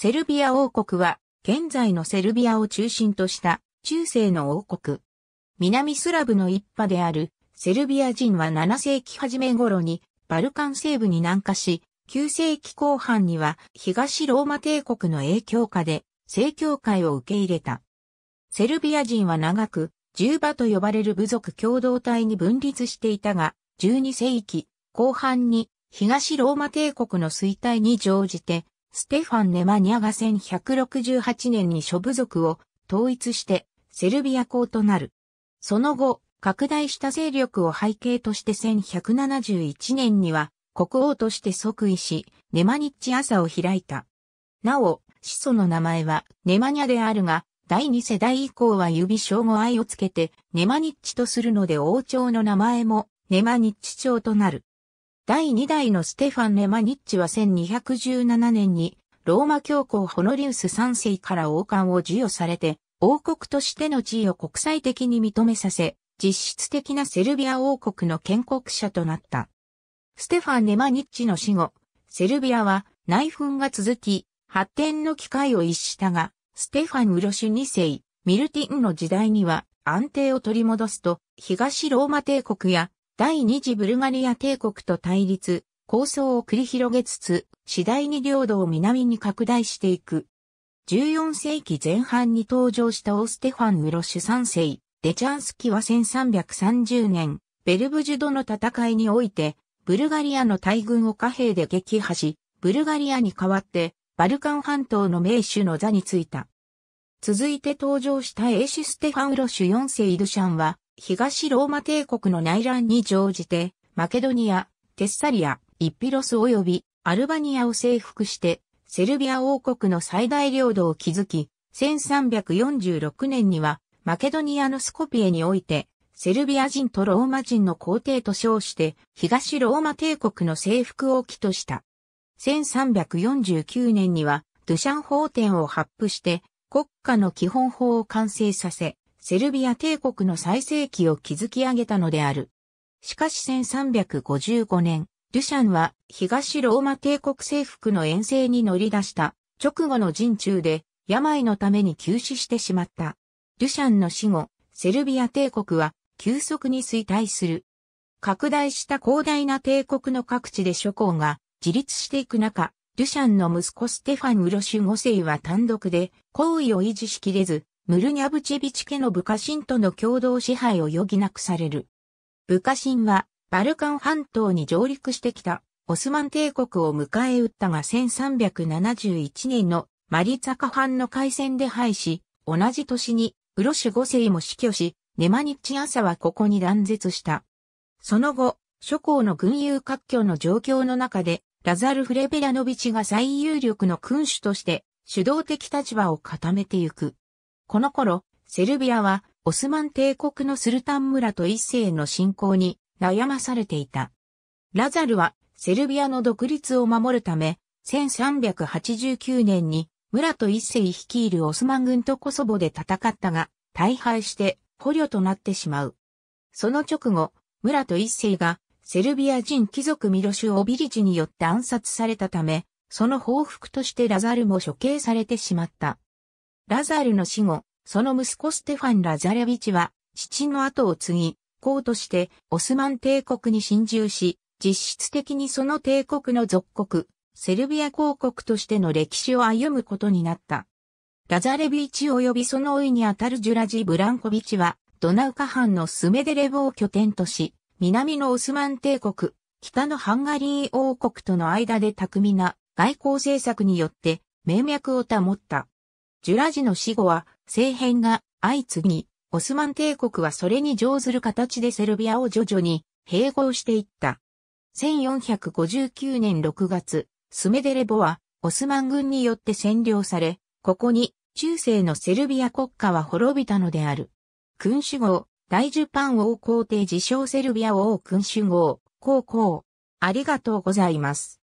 セルビア王国は、現在のセルビアを中心とした中世の王国。南スラブの一派であるセルビア人は7世紀初め頃にバルカン西部に南下し、9世紀後半には東ローマ帝国の影響下で正教会を受け入れた。セルビア人は長く、ジューバと呼ばれる部族共同体に分立していたが、12世紀後半に東ローマ帝国の衰退に乗じてステファン・ネマニャが1168年に諸部族を統一してセルビア公となる。その後、拡大した勢力を背景として1171年には国王として即位し、ネマニッチ朝を開いた。なお、始祖の名前はネマニャであるが、第二世代以降は指称語愛をつけてネマニッチとするので王朝の名前もネマニッチ朝となる。第2代のステファン・ネマニッチは1217年にローマ教皇ホノリウス3世から王冠を授与されて王国としての地位を国際的に認めさせ実質的なセルビア王国の建国者となった。ステファン・ネマニッチの死後、セルビアは内紛が続き発展の機会を逸したが、ステファン・ウロシュ2世、ミルティンの時代には安定を取り戻すと東ローマ帝国や第二次ブルガリア帝国と対立、構想を繰り広げつつ、次第に領土を南に拡大していく。14世紀前半に登場したオステファン・ウロシュ3世、デチャンスキは1330年、ベルブジュドの戦いにおいて、ブルガリアの大軍を貨幣で撃破し、ブルガリアに代わって、バルカン半島の名手の座についた。続いて登場したエーシステファン・ウロシュ4世イドシャンは、東ローマ帝国の内乱に乗じて、マケドニア、テッサリア、イッピロス及びアルバニアを征服して、セルビア王国の最大領土を築き、1346年には、マケドニアのスコピエにおいて、セルビア人とローマ人の皇帝と称して、東ローマ帝国の征服を起とした。1349年には、ドゥシャン法典を発布して、国家の基本法を完成させ、セルビア帝国の最盛期を築き上げたのである。しかし1355年、デュシャンは東ローマ帝国征服の遠征に乗り出した直後の陣中で病のために急死してしまった。デュシャンの死後、セルビア帝国は急速に衰退する。拡大した広大な帝国の各地で諸侯が自立していく中、デュシャンの息子ステファン・ウロシュ5世は単独で皇位を維持しきれず、ムルニャブチェビチ家の部下神との共同支配を余儀なくされる。部下神は、バルカン半島に上陸してきた、オスマン帝国を迎え撃ったが1371年のマリツァカ藩の海戦で敗し、同じ年に、ウロシュ5世も死去し、ネマニッチアサはここに断絶した。その後、諸侯の軍友割拠の状況の中で、ラザル・フレベラノビチが最有力の君主として、主導的立場を固めてゆく。この頃、セルビアはオスマン帝国のスルタン村と一世の侵攻に悩まされていた。ラザルはセルビアの独立を守るため、1389年に村と一世率いるオスマン軍とコソボで戦ったが、大敗して捕虜となってしまう。その直後、村と一世がセルビア人貴族ミロシュ・オビリジによって暗殺されたため、その報復としてラザルも処刑されてしまった。ラザールの死後、その息子ステファン・ラザレビチは、父の後を継ぎ、公としてオスマン帝国に侵入し、実質的にその帝国の属国、セルビア公国としての歴史を歩むことになった。ラザレビチ及びその老いにあたるジュラジ・ブランコビチは、ドナウカ藩のスメデレボを拠点とし、南のオスマン帝国、北のハンガリー王国との間で巧みな外交政策によって、名脈を保った。ジュラジの死後は政変が相次ぎ、オスマン帝国はそれに乗ずる形でセルビアを徐々に併合していった。1459年6月、スメデレボはオスマン軍によって占領され、ここに中世のセルビア国家は滅びたのである。君主号、大ジュパン王皇帝自称セルビア王君主号、皇后。ありがとうございます。